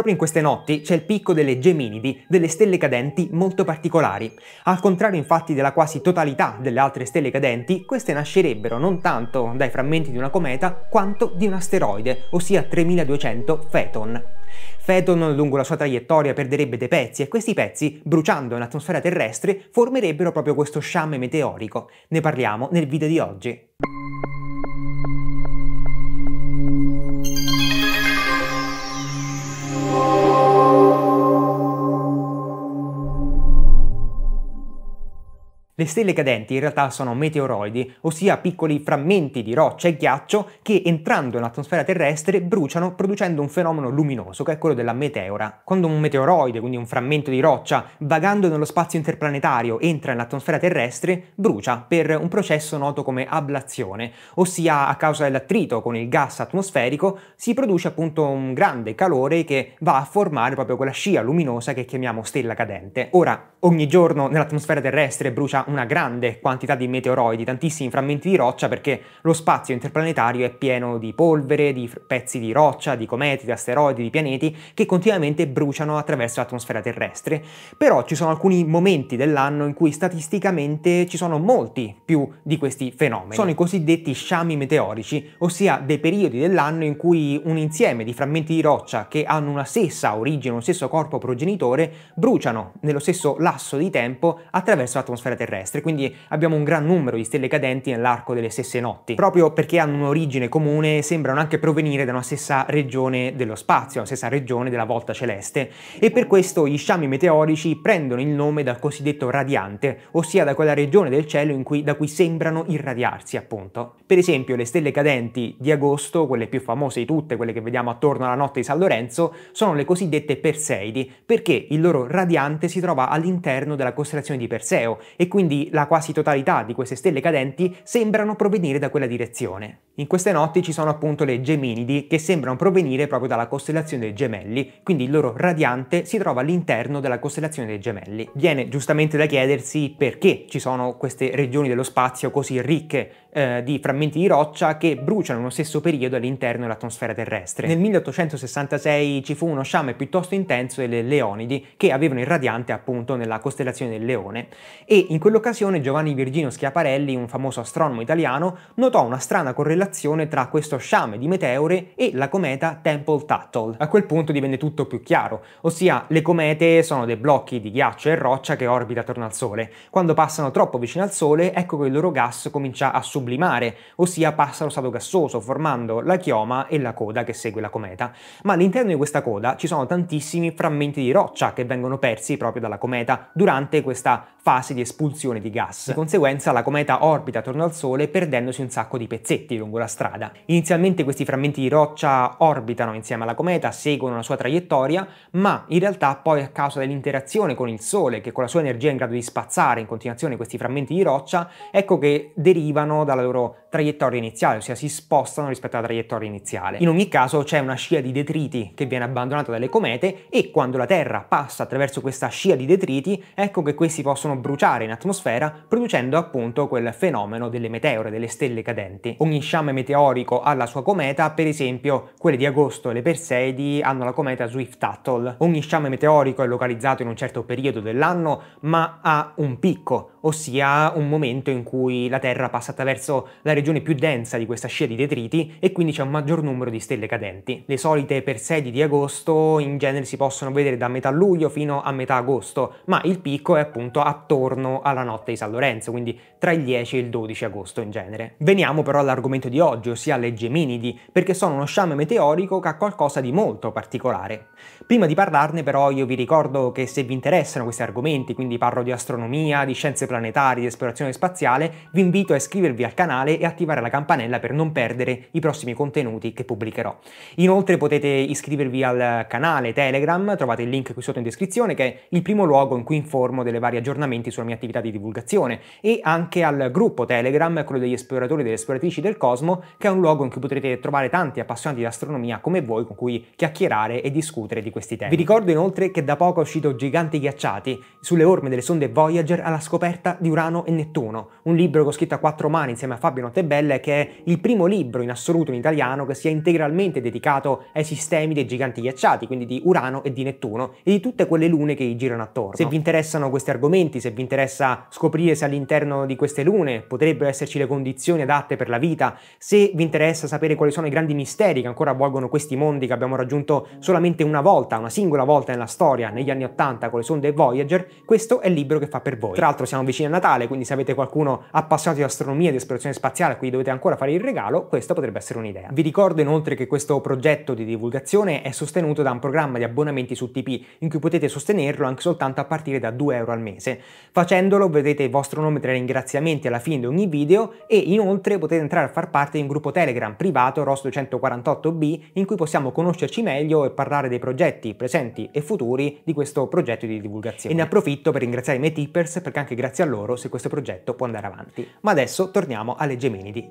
Proprio in queste notti c'è il picco delle Geminidi, delle stelle cadenti molto particolari. Al contrario infatti della quasi totalità delle altre stelle cadenti, queste nascerebbero non tanto dai frammenti di una cometa quanto di un asteroide, ossia 3200 Phaeton. Phaeton lungo la sua traiettoria perderebbe dei pezzi e questi pezzi, bruciando in atmosfera terrestre, formerebbero proprio questo sciame meteorico. Ne parliamo nel video di oggi. Le stelle cadenti in realtà sono meteoroidi, ossia piccoli frammenti di roccia e ghiaccio che entrando nell'atmosfera terrestre bruciano producendo un fenomeno luminoso che è quello della meteora. Quando un meteoroide, quindi un frammento di roccia, vagando nello spazio interplanetario entra nell'atmosfera terrestre, brucia per un processo noto come ablazione, ossia a causa dell'attrito con il gas atmosferico si produce appunto un grande calore che va a formare proprio quella scia luminosa che chiamiamo stella cadente. Ora, ogni giorno nell'atmosfera terrestre brucia una grande quantità di meteoroidi, tantissimi frammenti di roccia perché lo spazio interplanetario è pieno di polvere, di pezzi di roccia, di cometi, di asteroidi, di pianeti che continuamente bruciano attraverso l'atmosfera terrestre. Però ci sono alcuni momenti dell'anno in cui statisticamente ci sono molti più di questi fenomeni. Sono i cosiddetti sciami meteorici, ossia dei periodi dell'anno in cui un insieme di frammenti di roccia che hanno una stessa origine, uno stesso corpo progenitore, bruciano nello stesso lasso di tempo attraverso l'atmosfera terrestre terrestre, quindi abbiamo un gran numero di stelle cadenti nell'arco delle stesse notti, proprio perché hanno un'origine comune sembrano anche provenire da una stessa regione dello spazio, una stessa regione della volta celeste, e per questo gli sciami meteorici prendono il nome dal cosiddetto radiante, ossia da quella regione del cielo cui, da cui sembrano irradiarsi, appunto. Per esempio, le stelle cadenti di agosto, quelle più famose di tutte, quelle che vediamo attorno alla notte di San Lorenzo, sono le cosiddette Perseidi, perché il loro radiante si trova all'interno della costellazione di Perseo e quindi quindi la quasi totalità di queste stelle cadenti sembrano provenire da quella direzione. In queste notti ci sono appunto le Geminidi che sembrano provenire proprio dalla costellazione dei Gemelli, quindi il loro radiante si trova all'interno della costellazione dei Gemelli. Viene giustamente da chiedersi perché ci sono queste regioni dello spazio così ricche eh, di frammenti di roccia che bruciano nello stesso periodo all'interno dell'atmosfera terrestre. Nel 1866 ci fu uno sciame piuttosto intenso delle Leonidi che avevano il radiante appunto nella costellazione del Leone e in quell'occasione Giovanni Virginio Schiaparelli, un famoso astronomo italiano, notò una strana correlazione tra questo sciame di meteore e la cometa Temple Tuttle. A quel punto divenne tutto più chiaro, ossia le comete sono dei blocchi di ghiaccio e roccia che orbita attorno al Sole. Quando passano troppo vicino al Sole, ecco che il loro gas comincia a subire sublimare, ossia passa lo stato gassoso, formando la chioma e la coda che segue la cometa. Ma all'interno di questa coda ci sono tantissimi frammenti di roccia che vengono persi proprio dalla cometa durante questa fase di espulsione di gas. Di conseguenza la cometa orbita attorno al Sole perdendosi un sacco di pezzetti lungo la strada. Inizialmente questi frammenti di roccia orbitano insieme alla cometa, seguono la sua traiettoria, ma in realtà poi a causa dell'interazione con il Sole, che con la sua energia è in grado di spazzare in continuazione questi frammenti di roccia, ecco che derivano dalla loro traiettoria iniziale, ossia si spostano rispetto alla traiettoria iniziale. In ogni caso c'è una scia di detriti che viene abbandonata dalle comete e quando la Terra passa attraverso questa scia di detriti, ecco che questi possono bruciare in atmosfera producendo appunto quel fenomeno delle meteore, delle stelle cadenti. Ogni sciame meteorico ha la sua cometa, per esempio quelle di agosto e le Perseidi hanno la cometa Swift-Tuttle. Ogni sciame meteorico è localizzato in un certo periodo dell'anno, ma ha un picco, ossia un momento in cui la Terra passa attraverso la regione più densa di questa scia di detriti e quindi c'è un maggior numero di stelle cadenti. Le solite persedi di agosto in genere si possono vedere da metà luglio fino a metà agosto, ma il picco è appunto attorno alla notte di San Lorenzo, quindi tra il 10 e il 12 agosto in genere. Veniamo però all'argomento di oggi, ossia le Geminidi, perché sono uno sciame meteorico che ha qualcosa di molto particolare. Prima di parlarne però io vi ricordo che se vi interessano questi argomenti, quindi parlo di astronomia, di scienze planetarie, di esplorazione spaziale, vi invito a iscrivervi al canale e a attivare la campanella per non perdere i prossimi contenuti che pubblicherò. Inoltre potete iscrivervi al canale Telegram, trovate il link qui sotto in descrizione che è il primo luogo in cui informo delle varie aggiornamenti sulla mia attività di divulgazione e anche al gruppo Telegram, quello degli esploratori e delle esploratrici del cosmo, che è un luogo in cui potrete trovare tanti appassionati di astronomia come voi con cui chiacchierare e discutere di questi temi. Vi ricordo inoltre che da poco è uscito Giganti ghiacciati sulle orme delle sonde Voyager alla scoperta di Urano e Nettuno, un libro che ho scritto a quattro mani insieme a Fabio Notte e bella è che è il primo libro in assoluto in italiano che sia integralmente dedicato ai sistemi dei giganti ghiacciati, quindi di Urano e di Nettuno, e di tutte quelle lune che gli girano attorno. Se vi interessano questi argomenti, se vi interessa scoprire se all'interno di queste lune potrebbero esserci le condizioni adatte per la vita, se vi interessa sapere quali sono i grandi misteri che ancora avvolgono questi mondi che abbiamo raggiunto solamente una volta, una singola volta nella storia, negli anni 80 con le sonde Voyager, questo è il libro che fa per voi. Tra l'altro siamo vicini a Natale, quindi se avete qualcuno appassionato di astronomia e di esplorazione spaziale, iniziale a cui dovete ancora fare il regalo, questa potrebbe essere un'idea. Vi ricordo inoltre che questo progetto di divulgazione è sostenuto da un programma di abbonamenti su TP in cui potete sostenerlo anche soltanto a partire da 2 euro al mese. Facendolo vedete il vostro nome tra i ringraziamenti alla fine di ogni video e inoltre potete entrare a far parte di un gruppo Telegram privato ROS 248B in cui possiamo conoscerci meglio e parlare dei progetti presenti e futuri di questo progetto di divulgazione. E ne approfitto per ringraziare i miei tippers perché anche grazie a loro se questo progetto può andare avanti. Ma adesso torniamo alle gemelle 你弟。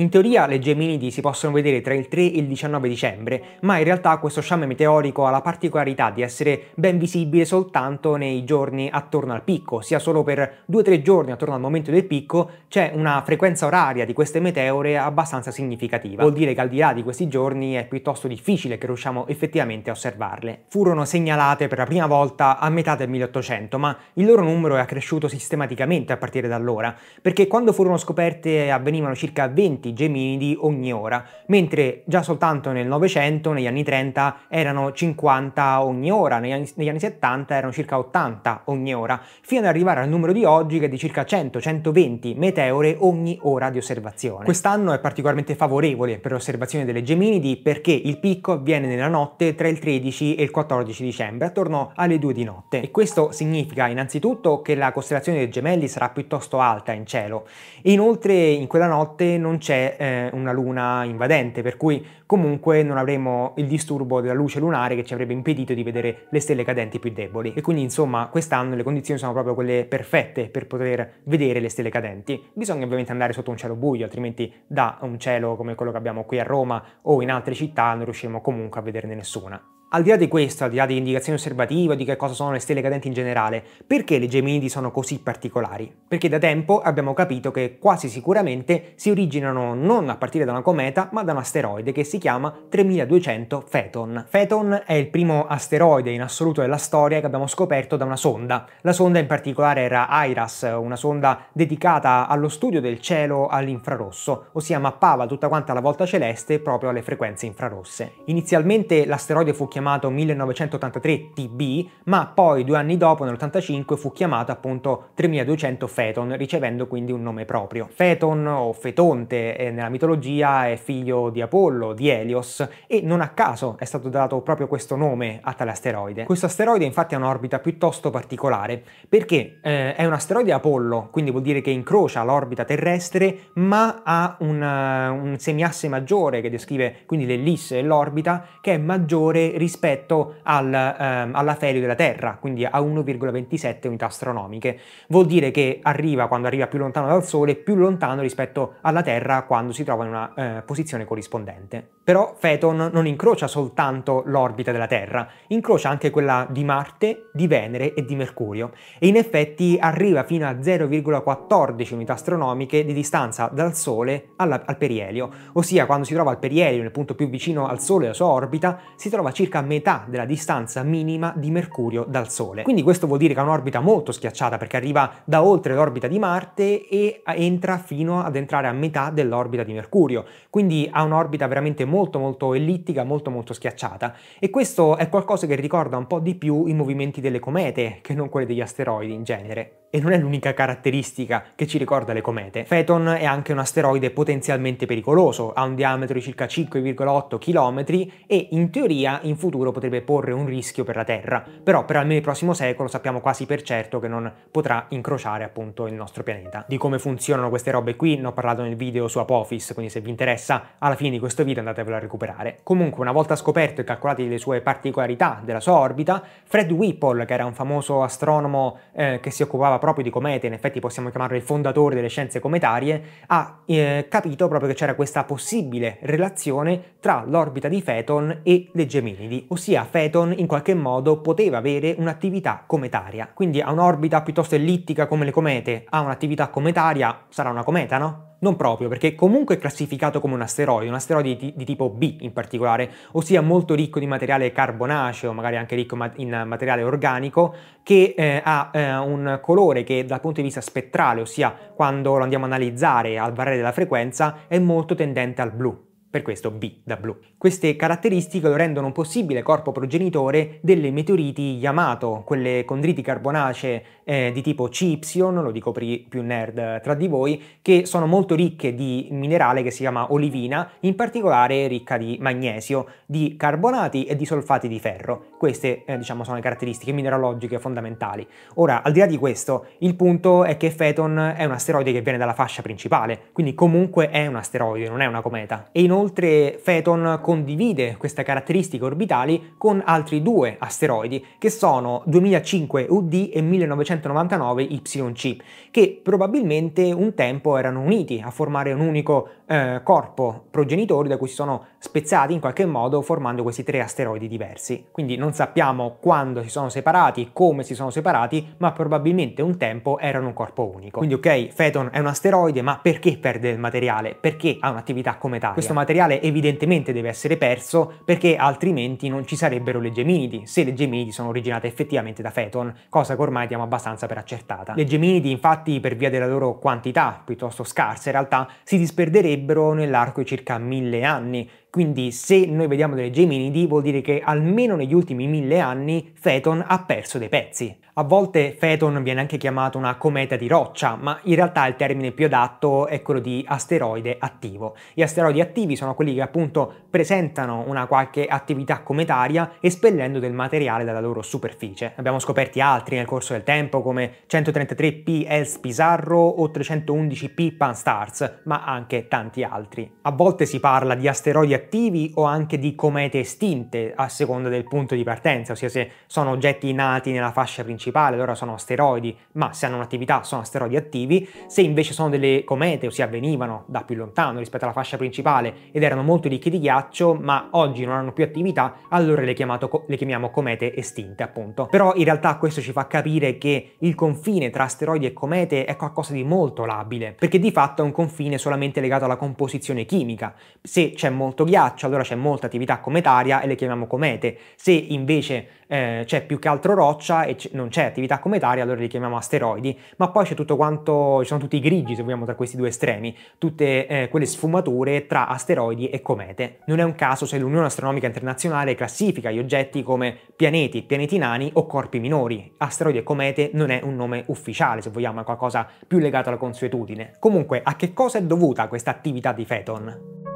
In teoria le Geminidi si possono vedere tra il 3 e il 19 dicembre, ma in realtà questo sciame meteorico ha la particolarità di essere ben visibile soltanto nei giorni attorno al picco, sia solo per 2-3 giorni attorno al momento del picco c'è una frequenza oraria di queste meteore abbastanza significativa. Vuol dire che al di là di questi giorni è piuttosto difficile che riusciamo effettivamente a osservarle. Furono segnalate per la prima volta a metà del 1800, ma il loro numero è cresciuto sistematicamente a partire da allora, perché quando furono scoperte avvenivano circa 20 morti geminidi ogni ora, mentre già soltanto nel Novecento, negli anni 30, erano 50 ogni ora, negli anni, negli anni 70 erano circa 80 ogni ora, fino ad arrivare al numero di oggi che è di circa 100-120 meteore ogni ora di osservazione. Quest'anno è particolarmente favorevole per l'osservazione delle geminidi perché il picco avviene nella notte tra il 13 e il 14 dicembre, attorno alle 2 di notte. E questo significa innanzitutto che la costellazione dei gemelli sarà piuttosto alta in cielo. E inoltre in quella notte non c'è eh, una luna invadente, per cui comunque non avremo il disturbo della luce lunare che ci avrebbe impedito di vedere le stelle cadenti più deboli. E quindi insomma quest'anno le condizioni sono proprio quelle perfette per poter vedere le stelle cadenti. Bisogna ovviamente andare sotto un cielo buio, altrimenti da un cielo come quello che abbiamo qui a Roma o in altre città non riusciremo comunque a vederne nessuna. Al di là di questo, al di là di indicazioni osservative o di che cosa sono le stelle cadenti in generale, perché le Geminidi sono così particolari? Perché da tempo abbiamo capito che quasi sicuramente si originano non a partire da una cometa, ma da un asteroide che si chiama 3200 Phaeton. Phaeton è il primo asteroide in assoluto della storia che abbiamo scoperto da una sonda. La sonda in particolare era IRAS, una sonda dedicata allo studio del cielo all'infrarosso, ossia mappava tutta quanta la volta celeste proprio alle frequenze infrarosse. Inizialmente l'asteroide fu chiamato chiamato 1983 TB, ma poi due anni dopo, nell'85, fu chiamato appunto 3200 Phaeton, ricevendo quindi un nome proprio. Phaeton o Fetonte eh, nella mitologia è figlio di Apollo, di Helios, e non a caso è stato dato proprio questo nome a tale asteroide. Questo asteroide infatti ha un'orbita piuttosto particolare, perché eh, è un asteroide Apollo, quindi vuol dire che incrocia l'orbita terrestre, ma ha un, un semiasse maggiore che descrive quindi l'ellisse e l'orbita, che è maggiore rispetto rispetto al, ehm, alla Felio della Terra, quindi a 1,27 unità astronomiche. Vuol dire che arriva, quando arriva più lontano dal Sole, più lontano rispetto alla Terra quando si trova in una eh, posizione corrispondente. Però Phaeton non incrocia soltanto l'orbita della Terra, incrocia anche quella di Marte, di Venere e di Mercurio, e in effetti arriva fino a 0,14 unità astronomiche di distanza dal Sole alla, al perielio, ossia quando si trova al perielio, nel punto più vicino al Sole e alla sua orbita, si trova circa circa metà della distanza minima di Mercurio dal Sole. Quindi questo vuol dire che ha un'orbita molto schiacciata perché arriva da oltre l'orbita di Marte e entra fino ad entrare a metà dell'orbita di Mercurio. Quindi ha un'orbita veramente molto molto ellittica, molto molto schiacciata. E questo è qualcosa che ricorda un po' di più i movimenti delle comete che non quelli degli asteroidi in genere. E non è l'unica caratteristica che ci ricorda le comete. Phaeton è anche un asteroide potenzialmente pericoloso, ha un diametro di circa 5,8 km e in teoria in futuro futuro potrebbe porre un rischio per la Terra, però per almeno il prossimo secolo sappiamo quasi per certo che non potrà incrociare appunto il nostro pianeta. Di come funzionano queste robe qui ne ho parlato nel video su Apophis, quindi se vi interessa alla fine di questo video andatevelo a recuperare. Comunque una volta scoperto e calcolate le sue particolarità della sua orbita, Fred Whipple, che era un famoso astronomo eh, che si occupava proprio di comete, in effetti possiamo chiamarlo il fondatore delle scienze cometarie, ha eh, capito proprio che c'era questa possibile relazione tra l'orbita di Phaeton e le Geminidi ossia Phaeton in qualche modo poteva avere un'attività cometaria, quindi ha un'orbita piuttosto ellittica come le comete, ha un'attività cometaria, sarà una cometa, no? Non proprio, perché comunque è classificato come un asteroide, un asteroide di, di, tipo B in particolare, ossia molto ricco di materiale carbonaceo, magari anche ricco in materiale organico, che eh, ha eh, un colore che dal punto di vista spettrale, ossia quando lo andiamo a analizzare al variare della frequenza, è molto tendente al blu per questo B da blu. Queste caratteristiche lo rendono possibile corpo progenitore delle meteoriti Yamato, quelle condriti carbonacee eh, di tipo CY, lo dico per i più nerd eh, tra di voi, che sono molto ricche di minerale che si chiama olivina, in particolare ricca di magnesio, di carbonati e di solfati di ferro. Queste eh, diciamo sono le caratteristiche mineralogiche fondamentali. Ora, al di là di questo, il punto è che Phaeton è un asteroide che viene dalla fascia principale, quindi comunque è un asteroide, non è una cometa. E in Inoltre Phaeton condivide queste caratteristiche orbitali con altri due asteroidi che sono 2005 UD e 1999 YC, che probabilmente un tempo erano uniti a formare un unico eh, corpo progenitore da cui si sono spezzati in qualche modo formando questi tre asteroidi diversi. Quindi non sappiamo quando si sono separati, come si sono separati, ma probabilmente un tempo erano un corpo unico. Quindi ok, Phaeton è un asteroide, ma perché perde il materiale? Perché ha un'attività cometaria? Questo materiale materiale evidentemente deve essere perso perché altrimenti non ci sarebbero le geminidi, se le geminidi sono originate effettivamente da Feton, cosa che ormai diamo abbastanza per accertata. Le geminidi infatti per via della loro quantità, piuttosto scarsa in realtà, si disperderebbero nell'arco di circa mille anni, quindi se noi vediamo delle geminidi vuol dire che almeno negli ultimi mille anni Phaeton ha perso dei pezzi. A volte Phaeton viene anche chiamato una cometa di roccia, ma in realtà il termine più adatto è quello di asteroide attivo. Gli asteroidi attivi sono quelli che appunto presentano una qualche attività cometaria espellendo del materiale dalla loro superficie. Abbiamo scoperti altri nel corso del tempo come 133P Els Pizarro o 311P Pan Stars, ma anche tanti altri. A volte si parla di asteroidi attivi attivi o anche di comete estinte a seconda del punto di partenza, ossia se sono oggetti nati nella fascia principale, allora sono asteroidi, ma se hanno un'attività sono asteroidi attivi, se invece sono delle comete, ossia venivano da più lontano rispetto alla fascia principale ed erano molto ricchi di ghiaccio, ma oggi non hanno più attività, allora le, chiamato, le chiamiamo comete estinte, appunto. Però in realtà questo ci fa capire che il confine tra asteroidi e comete è qualcosa di molto labile, perché di fatto è un confine solamente legato alla composizione chimica. Se c'è molto ghiaccio, allora c'è molta attività cometaria e le chiamiamo comete. Se invece eh, c'è più che altro roccia e c- non c'è attività cometaria, allora li chiamiamo asteroidi. Ma poi c'è tutto quanto, ci sono tutti i grigi, se vogliamo, tra questi due estremi, tutte eh, quelle sfumature tra asteroidi e comete. Non è un caso se l'Unione Astronomica Internazionale classifica gli oggetti come pianeti, pianeti nani o corpi minori. Asteroidi e comete non è un nome ufficiale, se vogliamo, è qualcosa più legato alla consuetudine. Comunque, a che cosa è dovuta questa attività di Phaeton?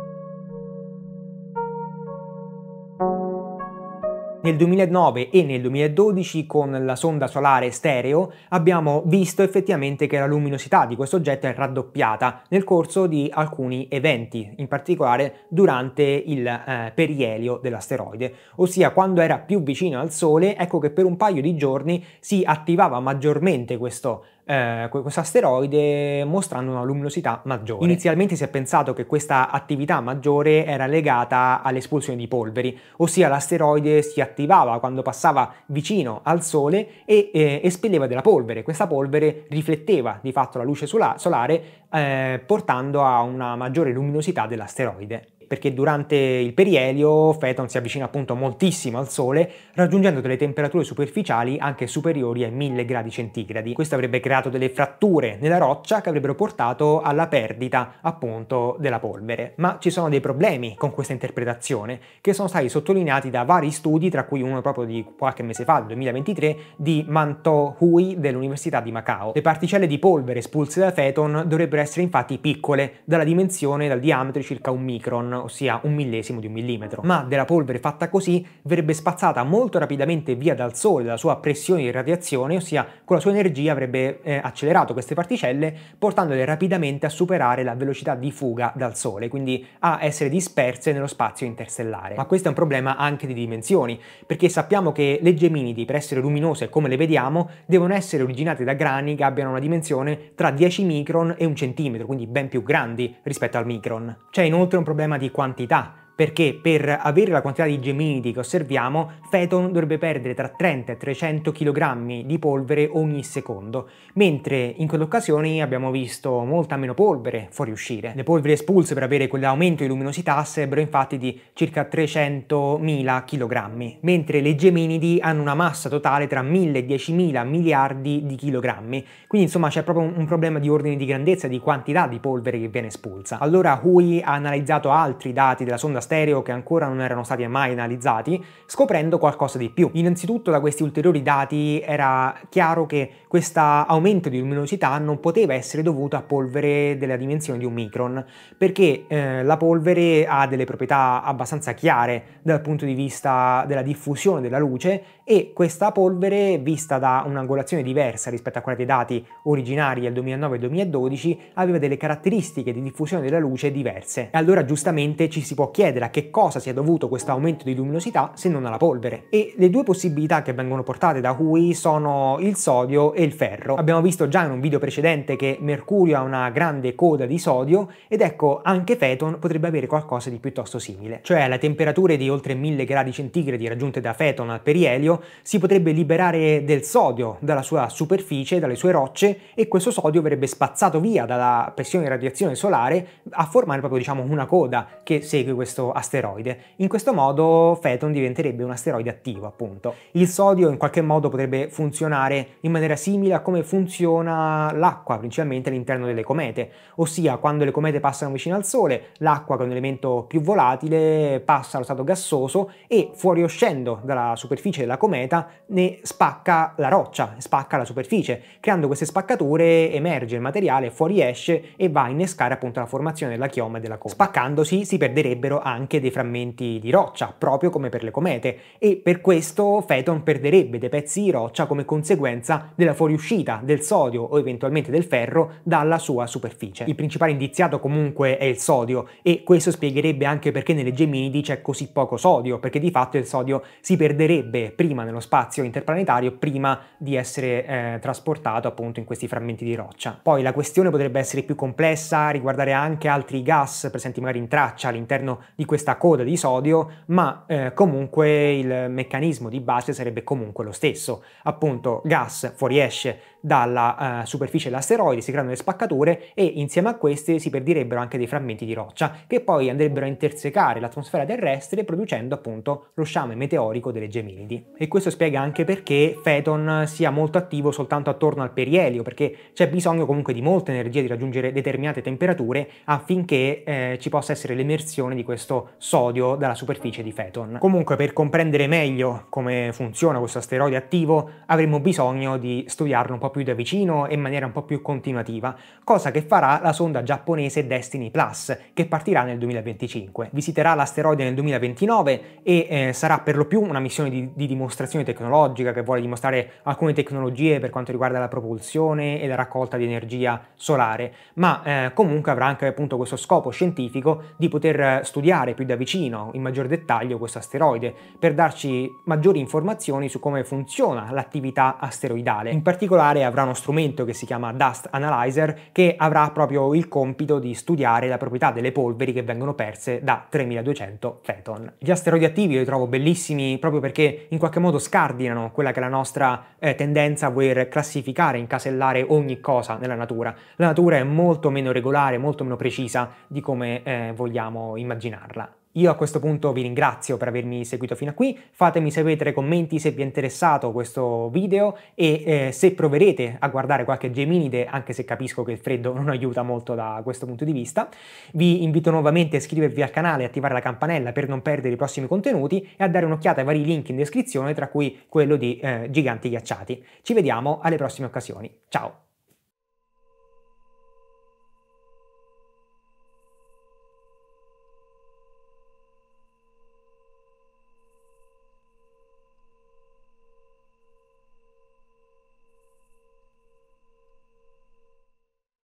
Nel 2009 e nel 2012 con la sonda solare stereo abbiamo visto effettivamente che la luminosità di questo oggetto è raddoppiata nel corso di alcuni eventi, in particolare durante il eh, perielio dell'asteroide, ossia quando era più vicino al Sole, ecco che per un paio di giorni si attivava maggiormente questo eh, questo asteroide mostrando una luminosità maggiore. Inizialmente si è pensato che questa attività maggiore era legata all'espulsione di polveri, ossia l'asteroide si attivava quando passava vicino al Sole e eh, espelleva della polvere. Questa polvere rifletteva di fatto la luce solare eh, portando a una maggiore luminosità dell'asteroide perché durante il perielio Phaeton si avvicina appunto moltissimo al Sole, raggiungendo delle temperature superficiali anche superiori ai 1000 gradi centigradi. Questo avrebbe creato delle fratture nella roccia che avrebbero portato alla perdita appunto della polvere. Ma ci sono dei problemi con questa interpretazione, che sono stati sottolineati da vari studi, tra cui uno proprio di qualche mese fa, 2023, di Manto Hui dell'Università di Macao. Le particelle di polvere espulse da Phaeton dovrebbero essere infatti piccole, dalla dimensione, dal diametro circa un micron, ossia un millesimo di un millimetro. Ma della polvere fatta così verrebbe spazzata molto rapidamente via dal sole, la sua pressione di radiazione, ossia con la sua energia avrebbe eh, accelerato queste particelle portandole rapidamente a superare la velocità di fuga dal sole, quindi a essere disperse nello spazio interstellare. Ma questo è un problema anche di dimensioni, perché sappiamo che le geminidi, per essere luminose come le vediamo, devono essere originate da grani che abbiano una dimensione tra 10 micron e un centimetro, quindi ben più grandi rispetto al micron. C'è inoltre un problema di di quantità perché per avere la quantità di geminidi che osserviamo, Phaeton dovrebbe perdere tra 30 e 300 kg di polvere ogni secondo, mentre in quelle occasioni abbiamo visto molta meno polvere fuoriuscire. Le polvere espulse per avere quell'aumento di luminosità sarebbero infatti di circa 300.000 kg, mentre le geminidi hanno una massa totale tra 1.000 e 10.000 miliardi di chilogrammi, quindi insomma c'è proprio un problema di ordine di grandezza, di quantità di polvere che viene espulsa. Allora Hui ha analizzato altri dati della sonda stereo che ancora non erano stati mai analizzati, scoprendo qualcosa di più. Innanzitutto da questi ulteriori dati era chiaro che questo aumento di luminosità non poteva essere dovuto a polvere della dimensione di un micron, perché eh, la polvere ha delle proprietà abbastanza chiare dal punto di vista della diffusione della luce e questa polvere, vista da un'angolazione diversa rispetto a quella dei dati originari del 2009 e 2012, aveva delle caratteristiche di diffusione della luce diverse. E allora giustamente ci si può chiedere chiedere a che cosa sia dovuto questo aumento di luminosità se non alla polvere. E le due possibilità che vengono portate da Hui sono il sodio e il ferro. Abbiamo visto già in un video precedente che Mercurio ha una grande coda di sodio ed ecco anche Phaeton potrebbe avere qualcosa di piuttosto simile. Cioè alle temperature di oltre 1000 gradi centigradi raggiunte da Phaeton al perielio si potrebbe liberare del sodio dalla sua superficie, dalle sue rocce e questo sodio verrebbe spazzato via dalla pressione di radiazione solare a formare proprio diciamo una coda che segue questo questo asteroide. In questo modo Phaeton diventerebbe un asteroide attivo, appunto. Il sodio in qualche modo potrebbe funzionare in maniera simile a come funziona l'acqua, principalmente all'interno delle comete, ossia quando le comete passano vicino al Sole, l'acqua, che è un elemento più volatile, passa allo stato gassoso e fuoriuscendo dalla superficie della cometa ne spacca la roccia, spacca la superficie. Creando queste spaccature emerge il materiale, fuoriesce e va a innescare appunto la formazione della chioma e della cometa. Spaccandosi si perderebbero anche anche dei frammenti di roccia, proprio come per le comete, e per questo Phaeton perderebbe dei pezzi di roccia come conseguenza della fuoriuscita del sodio o eventualmente del ferro dalla sua superficie. Il principale indiziato comunque è il sodio e questo spiegherebbe anche perché nelle Gemini c'è così poco sodio, perché di fatto il sodio si perderebbe prima nello spazio interplanetario, prima di essere eh, trasportato appunto in questi frammenti di roccia. Poi la questione potrebbe essere più complessa, riguardare anche altri gas presenti magari in traccia all'interno di di questa coda di sodio, ma eh, comunque il meccanismo di base sarebbe comunque lo stesso. Appunto, gas fuoriesce dalla eh, superficie dell'asteroide, si creano le spaccature e insieme a queste si perdirebbero anche dei frammenti di roccia che poi andrebbero a intersecare l'atmosfera terrestre producendo appunto lo sciame meteorico delle Gemini. E questo spiega anche perché Phaeton sia molto attivo soltanto attorno al perielio, perché c'è bisogno comunque di molta energia di raggiungere determinate temperature affinché eh, ci possa essere l'emersione di questo sodio dalla superficie di Phaeton. Comunque per comprendere meglio come funziona questo asteroide attivo avremo bisogno di studiarlo un po' più da vicino e in maniera un po' più continuativa, cosa che farà la sonda giapponese Destiny Plus, che partirà nel 2025. Visiterà l'asteroide nel 2029 e eh, sarà per lo più una missione di, di dimostrazione tecnologica che vuole dimostrare alcune tecnologie per quanto riguarda la propulsione e la raccolta di energia solare, ma eh, comunque avrà anche appunto questo scopo scientifico di poter eh, studiare più da vicino, in maggior dettaglio, questo asteroide, per darci maggiori informazioni su come funziona l'attività asteroidale, in particolare avrà uno strumento che si chiama Dust Analyzer che avrà proprio il compito di studiare la proprietà delle polveri che vengono perse da 3200 feton. Gli asteroidi attivi li trovo bellissimi proprio perché in qualche modo scardinano quella che è la nostra eh, tendenza a voler classificare, incasellare ogni cosa nella natura. La natura è molto meno regolare, molto meno precisa di come eh, vogliamo immaginarla. Io a questo punto vi ringrazio per avermi seguito fino a qui, fatemi sapere nei commenti se vi è interessato questo video e eh, se proverete a guardare qualche Geminide, anche se capisco che il freddo non aiuta molto da questo punto di vista. Vi invito nuovamente a iscrivervi al canale e attivare la campanella per non perdere i prossimi contenuti e a dare un'occhiata ai vari link in descrizione, tra cui quello di eh, Giganti Ghiacciati. Ci vediamo alle prossime occasioni, ciao!